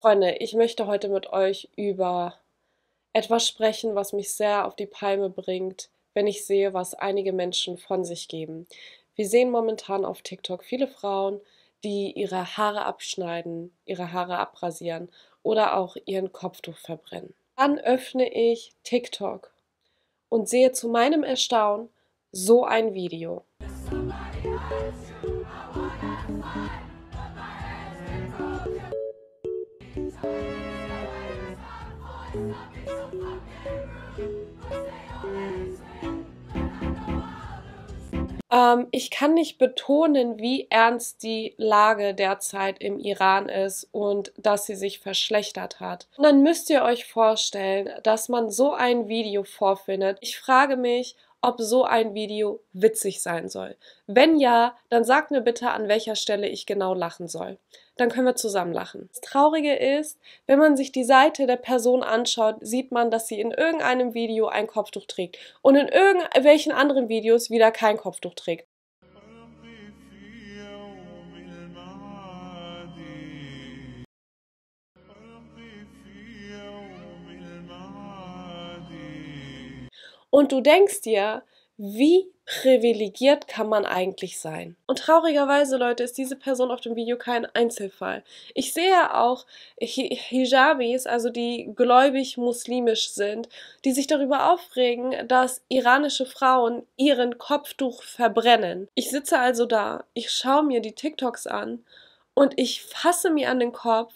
Freunde, ich möchte heute mit euch über etwas sprechen, was mich sehr auf die Palme bringt, wenn ich sehe, was einige Menschen von sich geben. Wir sehen momentan auf TikTok viele Frauen, die ihre Haare abschneiden, ihre Haare abrasieren oder auch ihren Kopftuch verbrennen. Dann öffne ich TikTok und sehe zu meinem Erstaunen so ein Video. Somebody Ähm, ich kann nicht betonen, wie ernst die Lage derzeit im Iran ist und dass sie sich verschlechtert hat. Und dann müsst ihr euch vorstellen, dass man so ein Video vorfindet. Ich frage mich, ob so ein Video witzig sein soll. Wenn ja, dann sagt mir bitte, an welcher Stelle ich genau lachen soll dann können wir zusammen lachen. Das Traurige ist, wenn man sich die Seite der Person anschaut, sieht man, dass sie in irgendeinem Video ein Kopftuch trägt und in irgendwelchen anderen Videos wieder kein Kopftuch trägt. Und du denkst dir, wie privilegiert kann man eigentlich sein? Und traurigerweise, Leute, ist diese Person auf dem Video kein Einzelfall. Ich sehe auch Hijabis, also die gläubig-muslimisch sind, die sich darüber aufregen, dass iranische Frauen ihren Kopftuch verbrennen. Ich sitze also da, ich schaue mir die TikToks an und ich fasse mir an den Kopf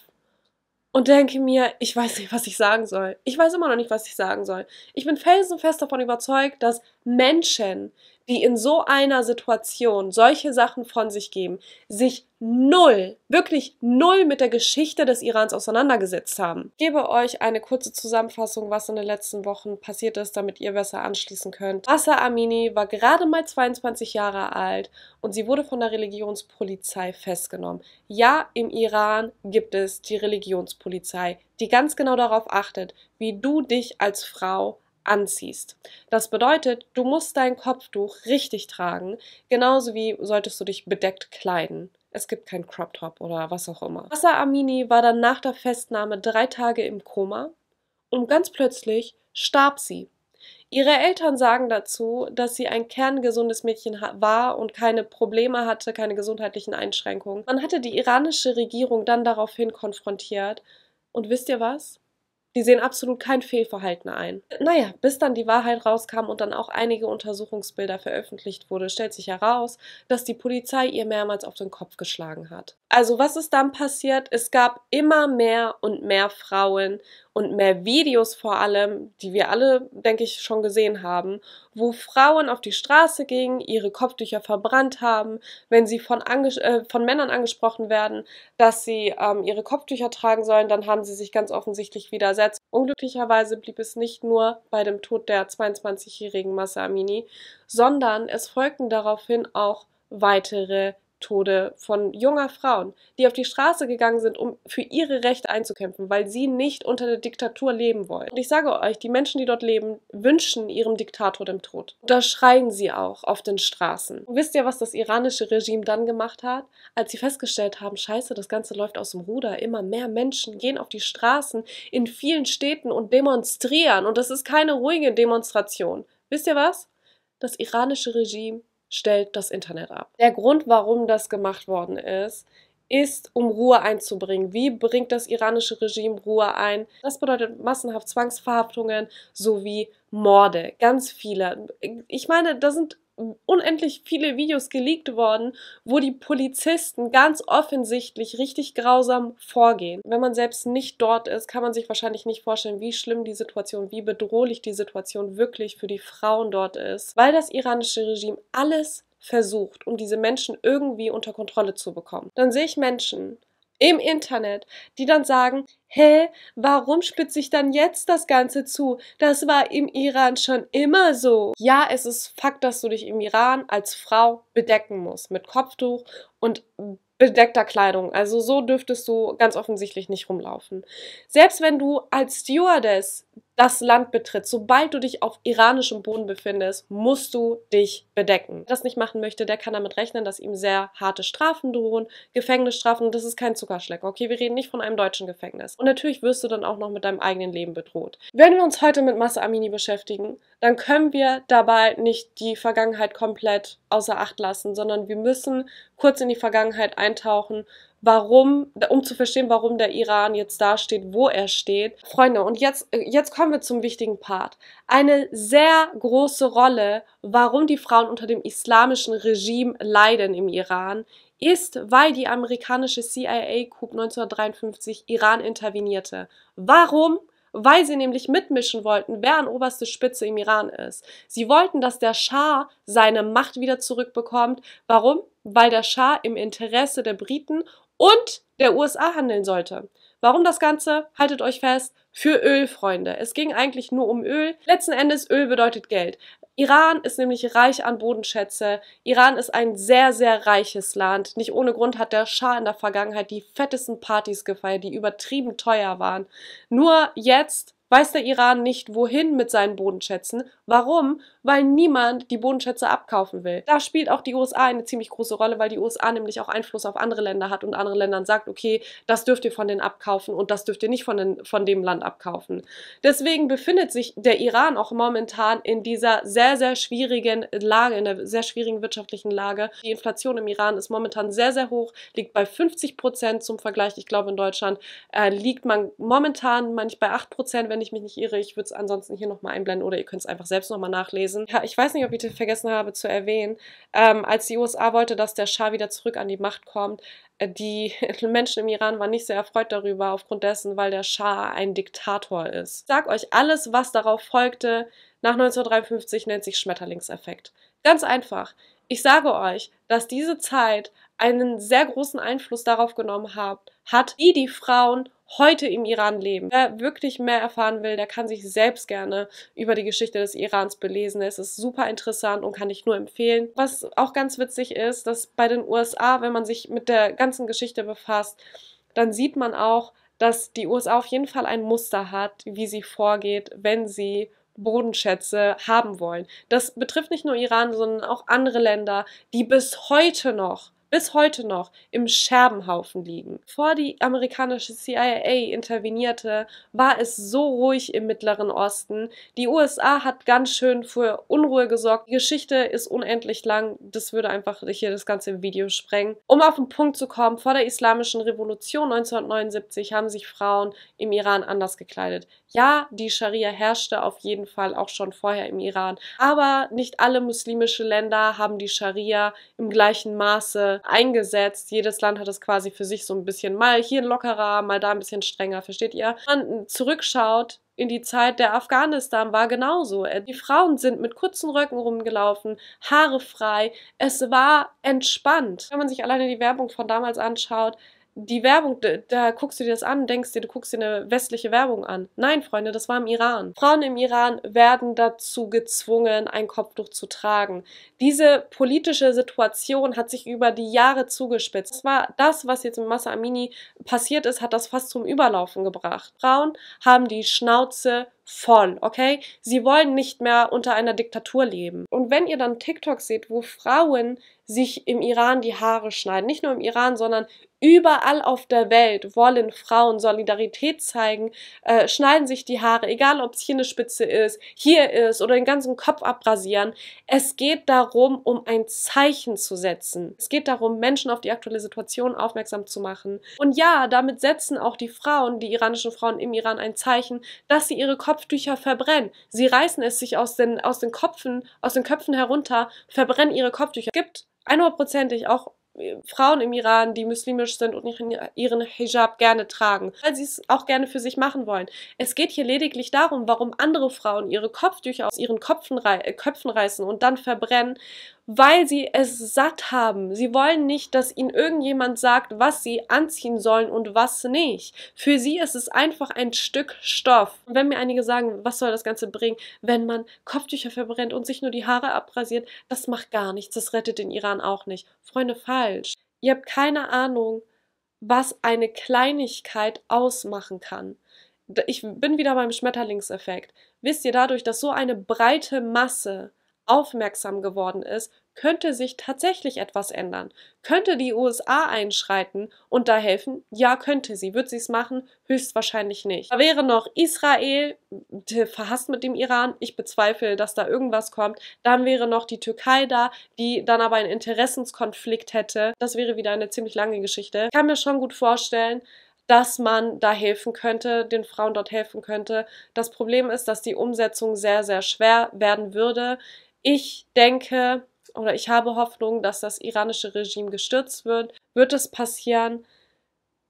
und denke mir, ich weiß nicht, was ich sagen soll. Ich weiß immer noch nicht, was ich sagen soll. Ich bin felsenfest davon überzeugt, dass Menschen, die in so einer Situation solche Sachen von sich geben, sich null, wirklich null mit der Geschichte des Irans auseinandergesetzt haben. Ich gebe euch eine kurze Zusammenfassung, was in den letzten Wochen passiert ist, damit ihr besser anschließen könnt. Asa Amini war gerade mal 22 Jahre alt und sie wurde von der Religionspolizei festgenommen. Ja, im Iran gibt es die Religionspolizei, die ganz genau darauf achtet, wie du dich als Frau anziehst. Das bedeutet, du musst dein Kopftuch richtig tragen, genauso wie solltest du dich bedeckt kleiden. Es gibt kein Crop Top oder was auch immer. Hassan Amini war dann nach der Festnahme drei Tage im Koma und ganz plötzlich starb sie. Ihre Eltern sagen dazu, dass sie ein kerngesundes Mädchen war und keine Probleme hatte, keine gesundheitlichen Einschränkungen. Man hatte die iranische Regierung dann daraufhin konfrontiert. Und wisst ihr was? Die sehen absolut kein Fehlverhalten ein. Naja, bis dann die Wahrheit rauskam und dann auch einige Untersuchungsbilder veröffentlicht wurde, stellt sich heraus, dass die Polizei ihr mehrmals auf den Kopf geschlagen hat. Also was ist dann passiert? Es gab immer mehr und mehr Frauen und mehr Videos vor allem, die wir alle, denke ich, schon gesehen haben, wo Frauen auf die Straße gingen, ihre Kopftücher verbrannt haben, wenn sie von, äh, von Männern angesprochen werden, dass sie ähm, ihre Kopftücher tragen sollen, dann haben sie sich ganz offensichtlich widersetzt. Unglücklicherweise blieb es nicht nur bei dem Tod der 22-jährigen Massa Amini, sondern es folgten daraufhin auch weitere Tode von junger Frauen, die auf die Straße gegangen sind, um für ihre Rechte einzukämpfen, weil sie nicht unter der Diktatur leben wollen. Und ich sage euch, die Menschen, die dort leben, wünschen ihrem Diktator den Tod. Da schreien sie auch auf den Straßen. Und wisst ihr, was das iranische Regime dann gemacht hat? Als sie festgestellt haben, scheiße, das Ganze läuft aus dem Ruder, immer mehr Menschen gehen auf die Straßen in vielen Städten und demonstrieren. Und das ist keine ruhige Demonstration. Wisst ihr was? Das iranische Regime stellt das Internet ab. Der Grund, warum das gemacht worden ist, ist, um Ruhe einzubringen. Wie bringt das iranische Regime Ruhe ein? Das bedeutet massenhaft Zwangsverhaftungen sowie Morde. Ganz viele. Ich meine, da sind unendlich viele Videos geleakt worden, wo die Polizisten ganz offensichtlich richtig grausam vorgehen. Wenn man selbst nicht dort ist, kann man sich wahrscheinlich nicht vorstellen, wie schlimm die Situation, wie bedrohlich die Situation wirklich für die Frauen dort ist, weil das iranische Regime alles versucht, um diese Menschen irgendwie unter Kontrolle zu bekommen. Dann sehe ich Menschen, im Internet, die dann sagen, hä, warum spitze ich dann jetzt das Ganze zu? Das war im Iran schon immer so. Ja, es ist Fakt, dass du dich im Iran als Frau bedecken musst mit Kopftuch und bedeckter Kleidung. Also so dürftest du ganz offensichtlich nicht rumlaufen. Selbst wenn du als Stewardess das Land betrittst, sobald du dich auf iranischem Boden befindest, musst du dich bedecken. Wer das nicht machen möchte, der kann damit rechnen, dass ihm sehr harte Strafen drohen, Gefängnisstrafen, das ist kein Zuckerschlecker, Okay, wir reden nicht von einem deutschen Gefängnis. Und natürlich wirst du dann auch noch mit deinem eigenen Leben bedroht. Wenn wir uns heute mit Massa Amini beschäftigen, dann können wir dabei nicht die Vergangenheit komplett außer Acht lassen, sondern wir müssen kurz in die Vergangenheit eintauchen warum, um zu verstehen, warum der Iran jetzt dasteht, wo er steht. Freunde, und jetzt, jetzt kommen wir zum wichtigen Part. Eine sehr große Rolle, warum die Frauen unter dem islamischen Regime leiden im Iran, ist, weil die amerikanische CIA Coup 1953 Iran intervenierte. Warum? weil sie nämlich mitmischen wollten, wer an oberste Spitze im Iran ist. Sie wollten, dass der Schah seine Macht wieder zurückbekommt. Warum? Weil der Schah im Interesse der Briten und der USA handeln sollte. Warum das Ganze? Haltet euch fest, für Ölfreunde. Es ging eigentlich nur um Öl. Letzten Endes, Öl bedeutet Geld. Iran ist nämlich reich an Bodenschätze. Iran ist ein sehr, sehr reiches Land. Nicht ohne Grund hat der Schah in der Vergangenheit die fettesten Partys gefeiert, die übertrieben teuer waren. Nur jetzt weiß der Iran nicht, wohin mit seinen Bodenschätzen. Warum? Weil niemand die Bodenschätze abkaufen will. Da spielt auch die USA eine ziemlich große Rolle, weil die USA nämlich auch Einfluss auf andere Länder hat und anderen Ländern sagt, okay, das dürft ihr von denen abkaufen und das dürft ihr nicht von, den, von dem Land abkaufen. Deswegen befindet sich der Iran auch momentan in dieser sehr, sehr schwierigen Lage, in der sehr schwierigen wirtschaftlichen Lage. Die Inflation im Iran ist momentan sehr, sehr hoch, liegt bei 50 Prozent zum Vergleich. Ich glaube, in Deutschland äh, liegt man momentan manchmal bei 8 Prozent, wenn ich mich nicht irre. Ich würde es ansonsten hier nochmal einblenden oder ihr könnt es einfach selbst nochmal nachlesen. Ja, ich weiß nicht, ob ich das vergessen habe zu erwähnen. Ähm, als die USA wollte, dass der Schah wieder zurück an die Macht kommt, äh, die Menschen im Iran waren nicht sehr erfreut darüber, aufgrund dessen, weil der Schah ein Diktator ist. Ich sag euch, alles, was darauf folgte, nach 1953 nennt sich Schmetterlingseffekt. Ganz einfach. Ich sage euch, dass diese Zeit einen sehr großen Einfluss darauf genommen hat, wie die Frauen heute im Iran leben. Wer wirklich mehr erfahren will, der kann sich selbst gerne über die Geschichte des Irans belesen. Es ist super interessant und kann ich nur empfehlen. Was auch ganz witzig ist, dass bei den USA, wenn man sich mit der ganzen Geschichte befasst, dann sieht man auch, dass die USA auf jeden Fall ein Muster hat, wie sie vorgeht, wenn sie Bodenschätze haben wollen. Das betrifft nicht nur Iran, sondern auch andere Länder, die bis heute noch bis heute noch im Scherbenhaufen liegen. Vor die amerikanische CIA intervenierte, war es so ruhig im Mittleren Osten. Die USA hat ganz schön für Unruhe gesorgt. Die Geschichte ist unendlich lang. Das würde einfach hier das ganze Video sprengen. Um auf den Punkt zu kommen, vor der Islamischen Revolution 1979 haben sich Frauen im Iran anders gekleidet. Ja, die Scharia herrschte auf jeden Fall auch schon vorher im Iran, aber nicht alle muslimischen Länder haben die Scharia im gleichen Maße eingesetzt. Jedes Land hat es quasi für sich so ein bisschen mal hier lockerer, mal da ein bisschen strenger, versteht ihr? Wenn man zurückschaut, in die Zeit der Afghanistan war genauso. Äh, die Frauen sind mit kurzen Röcken rumgelaufen, Haare frei. Es war entspannt. Wenn man sich alleine die Werbung von damals anschaut, die Werbung, da, da, guckst du dir das an, denkst dir, du guckst dir eine westliche Werbung an. Nein, Freunde, das war im Iran. Frauen im Iran werden dazu gezwungen, ein Kopftuch zu tragen. Diese politische Situation hat sich über die Jahre zugespitzt. Das war das, was jetzt mit Massa Amini passiert ist, hat das fast zum Überlaufen gebracht. Frauen haben die Schnauze von, okay? Sie wollen nicht mehr unter einer Diktatur leben. Und wenn ihr dann TikTok seht, wo Frauen sich im Iran die Haare schneiden, nicht nur im Iran, sondern überall auf der Welt wollen Frauen Solidarität zeigen, äh, schneiden sich die Haare, egal ob es hier eine Spitze ist, hier ist oder den ganzen Kopf abrasieren. Es geht darum, um ein Zeichen zu setzen. Es geht darum, Menschen auf die aktuelle Situation aufmerksam zu machen. Und ja, damit setzen auch die Frauen, die iranischen Frauen im Iran ein Zeichen, dass sie ihre Kopf Kopftücher verbrennen. Sie reißen es sich aus den, aus den Köpfen, aus den Köpfen herunter, verbrennen ihre Kopftücher. Es gibt 100%ig auch äh, Frauen im Iran, die muslimisch sind und ihren Hijab gerne tragen, weil sie es auch gerne für sich machen wollen. Es geht hier lediglich darum, warum andere Frauen ihre Kopftücher aus ihren Köpfen, rei äh, Köpfen reißen und dann verbrennen weil sie es satt haben. Sie wollen nicht, dass ihnen irgendjemand sagt, was sie anziehen sollen und was nicht. Für sie ist es einfach ein Stück Stoff. Und wenn mir einige sagen, was soll das Ganze bringen, wenn man Kopftücher verbrennt und sich nur die Haare abrasiert, das macht gar nichts. Das rettet den Iran auch nicht. Freunde, falsch. Ihr habt keine Ahnung, was eine Kleinigkeit ausmachen kann. Ich bin wieder beim Schmetterlingseffekt. Wisst ihr, dadurch, dass so eine breite Masse aufmerksam geworden ist, könnte sich tatsächlich etwas ändern. Könnte die USA einschreiten und da helfen? Ja, könnte sie. Wird sie es machen? Höchstwahrscheinlich nicht. Da wäre noch Israel äh, verhasst mit dem Iran. Ich bezweifle, dass da irgendwas kommt. Dann wäre noch die Türkei da, die dann aber einen Interessenskonflikt hätte. Das wäre wieder eine ziemlich lange Geschichte. Ich kann mir schon gut vorstellen, dass man da helfen könnte, den Frauen dort helfen könnte. Das Problem ist, dass die Umsetzung sehr, sehr schwer werden würde. Ich denke oder ich habe Hoffnung, dass das iranische Regime gestürzt wird. Wird es passieren?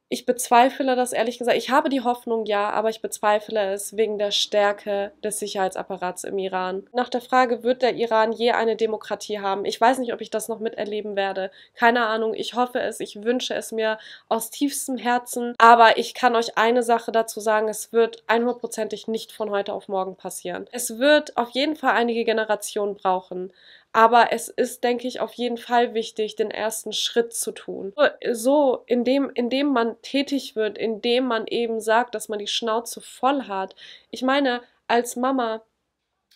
ich bezweifle das ehrlich gesagt. Ich habe die Hoffnung, ja, aber ich bezweifle es wegen der Stärke des Sicherheitsapparats im Iran. Nach der Frage, wird der Iran je eine Demokratie haben? Ich weiß nicht, ob ich das noch miterleben werde. Keine Ahnung. Ich hoffe es. Ich wünsche es mir aus tiefstem Herzen. Aber ich kann euch eine Sache dazu sagen. Es wird 100%ig nicht von heute auf morgen passieren. Es wird auf jeden Fall einige Generationen brauchen. Aber es ist, denke ich, auf jeden Fall wichtig, den ersten Schritt zu tun. So, indem, indem man tätig wird, indem man eben sagt, dass man die Schnauze voll hat. Ich meine, als Mama,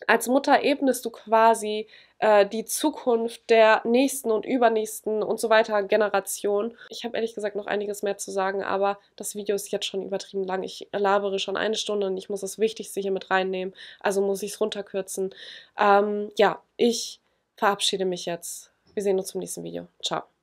als Mutter ebnest du quasi äh, die Zukunft der nächsten und übernächsten und so weiter Generation. Ich habe ehrlich gesagt noch einiges mehr zu sagen, aber das Video ist jetzt schon übertrieben lang. Ich labere schon eine Stunde und ich muss das Wichtigste hier mit reinnehmen, also muss ich es runterkürzen. Ähm, ja, ich verabschiede mich jetzt. Wir sehen uns zum nächsten Video. Ciao.